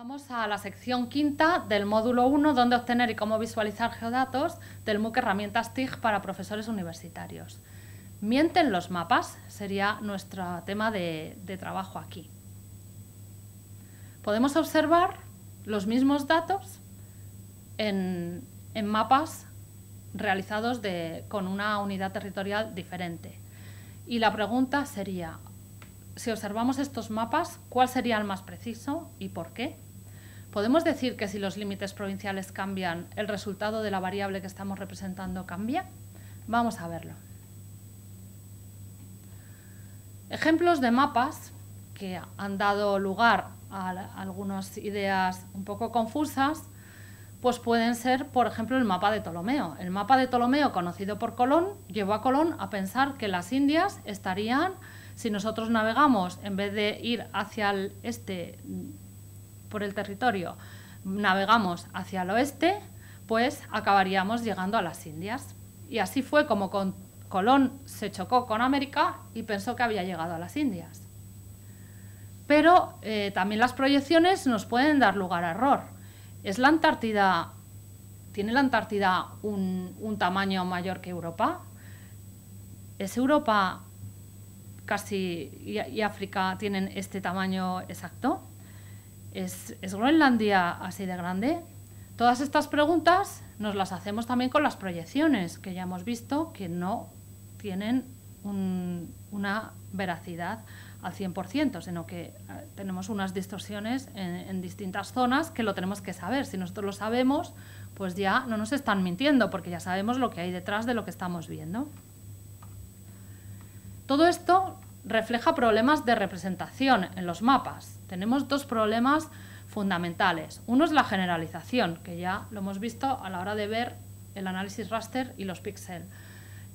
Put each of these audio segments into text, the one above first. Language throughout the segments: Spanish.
Vamos a la sección quinta del módulo 1, donde obtener y cómo visualizar geodatos del MOOC Herramientas TIG para profesores universitarios. ¿Mienten los mapas? Sería nuestro tema de, trabajo aquí. Podemos observar los mismos datos en, mapas realizados con una unidad territorial diferente. Y la pregunta sería, si observamos estos mapas, ¿cuál sería el más preciso y por qué? ¿Podemos decir que si los límites provinciales cambian, el resultado de la variable que estamos representando cambia? Vamos a verlo. Ejemplos de mapas que han dado lugar a algunas ideas un poco confusas, pues pueden ser, por ejemplo, el mapa de Ptolomeo. El mapa de Ptolomeo, conocido por Colón, llevó a Colón a pensar que las Indias estarían, si nosotros navegamos, en vez de ir hacia el este por el territorio navegamos hacia el oeste, pues acabaríamos llegando a las Indias. Y así fue como Colón se chocó con América y pensó que había llegado a las Indias. Pero eh, también las proyecciones nos pueden dar lugar a error. ¿Es la Antártida, ¿Tiene la Antártida un, tamaño mayor que Europa? ¿Es Europa casi y África tienen este tamaño exacto? ¿es, Groenlandia así de grande? Todas estas preguntas nos las hacemos también con las proyecciones, que ya hemos visto que no tienen una veracidad al 100%, sino que eh, tenemos unas distorsiones en, en, distintas zonas que lo tenemos que saber. Si nosotros lo sabemos, pues ya no nos están mintiendo, porque ya sabemos lo que hay detrás de lo que estamos viendo. Todo esto refleja problemas de representación en los mapas. Tenemos dos problemas fundamentales. Uno es la generalización, que ya lo hemos visto a la hora de ver el análisis raster y los píxeles,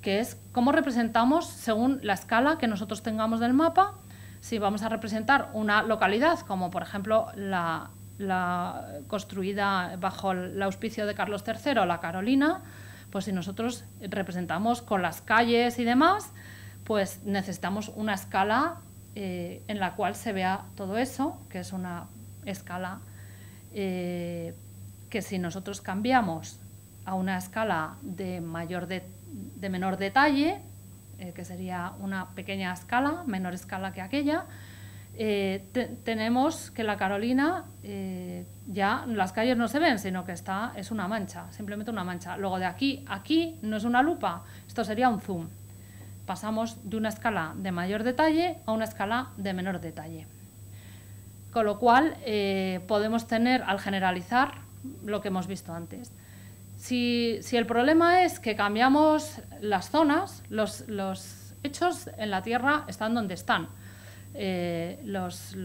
que es cómo representamos según la escala que nosotros tengamos del mapa. Si vamos a representar una localidad, como por ejemplo la, la construida bajo el auspicio de Carlos III, la Carolina, pues si nosotros representamos con las calles y demás, pues necesitamos una escala eh, en la cual se vea todo eso, que es una escala eh, que si nosotros cambiamos a una escala de, mayor de, menor detalle, eh, que sería una pequeña escala, menor escala que aquella, tenemos que la Carolina ya las calles no se ven, sino que está, es una mancha, simplemente una mancha. Luego de aquí aquí no es una lupa, esto sería un zoom pasamos de una escala de mayor detalle a una escala de menor detalle. Con lo cual eh, podemos tener al generalizar lo que hemos visto antes. Si, el problema es que cambiamos las zonas, los, hechos en la Tierra están donde están, eh, los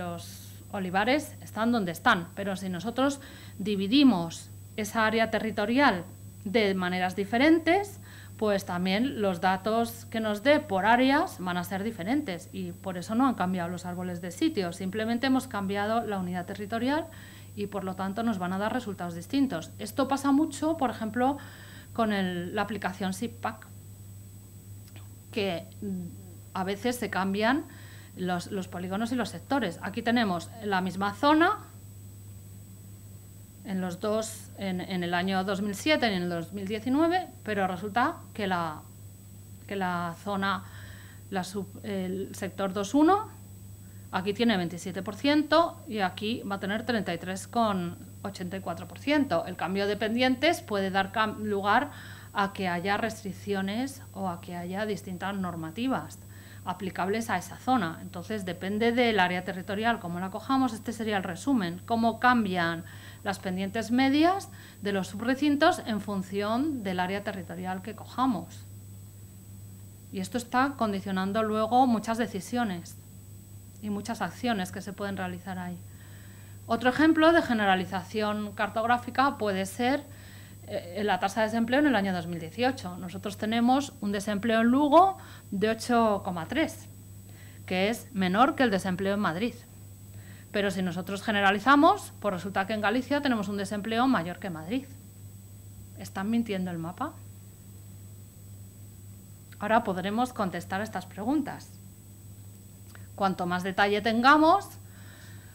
olivares están donde están, pero si nosotros dividimos esa área territorial de maneras diferentes, pues también los datos que nos dé por áreas van a ser diferentes y por eso no han cambiado los árboles de sitio, simplemente hemos cambiado la unidad territorial y por lo tanto nos van a dar resultados distintos. Esto pasa mucho, por ejemplo, con la aplicación SIPPAC, que mm, a veces se cambian los polígonos y los sectores. Aquí tenemos la misma zona, en los dos, en, el año 2007 y en el 2019, pero resulta que la, que la zona, el sector 2.1, aquí tiene 27% y aquí va a tener 33,84%. El cambio de pendientes puede dar lugar a que haya restricciones o a que haya distintas normativas aplicables a esa zona. Entonces, depende del área territorial, como la cojamos, este sería el resumen, cómo cambian las pendientes medias de los subrecintos en función del área territorial que cojamos. Y esto está condicionando luego muchas decisiones y muchas acciones que se pueden realizar ahí. Otro ejemplo de generalización cartográfica puede ser eh, la tasa de desempleo en el año 2018. Nosotros tenemos un desempleo en Lugo de 8,3, que es menor que el desempleo en Madrid. Pero si nosotros generalizamos, pues resulta que en Galicia tenemos un desempleo mayor que Madrid. ¿Están mintiendo el mapa? Ahora podremos contestar estas preguntas. Cuanto más detalle tengamos,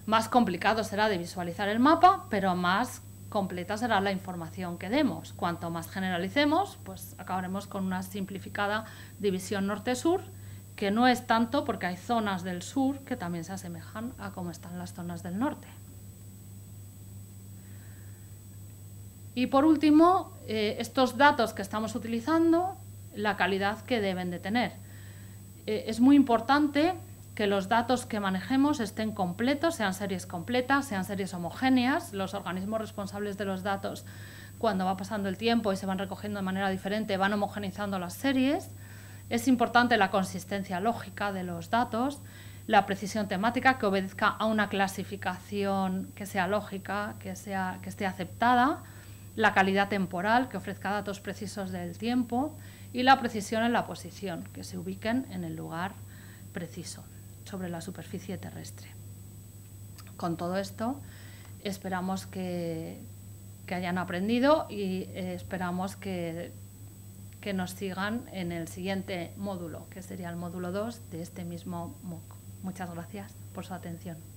más complicado será de visualizar el mapa, pero más completa será la información que demos. Cuanto más generalicemos, pues acabaremos con una simplificada división norte-sur, que no es tanto porque hay zonas del sur que también se asemejan a cómo están las zonas del norte. Y por último, eh, estos datos que estamos utilizando, la calidad que deben de tener. Eh, es muy importante que los datos que manejemos estén completos, sean series completas, sean series homogéneas. Los organismos responsables de los datos, cuando va pasando el tiempo y se van recogiendo de manera diferente, van homogeneizando las series. Es importante la consistencia lógica de los datos, la precisión temática que obedezca a una clasificación que sea lógica, que, sea, que esté aceptada, la calidad temporal que ofrezca datos precisos del tiempo y la precisión en la posición, que se ubiquen en el lugar preciso sobre la superficie terrestre. Con todo esto, esperamos que, hayan aprendido y eh, esperamos que, que nos sigan en el siguiente módulo, que sería el módulo 2 de este mismo MOOC. Muchas gracias por su atención.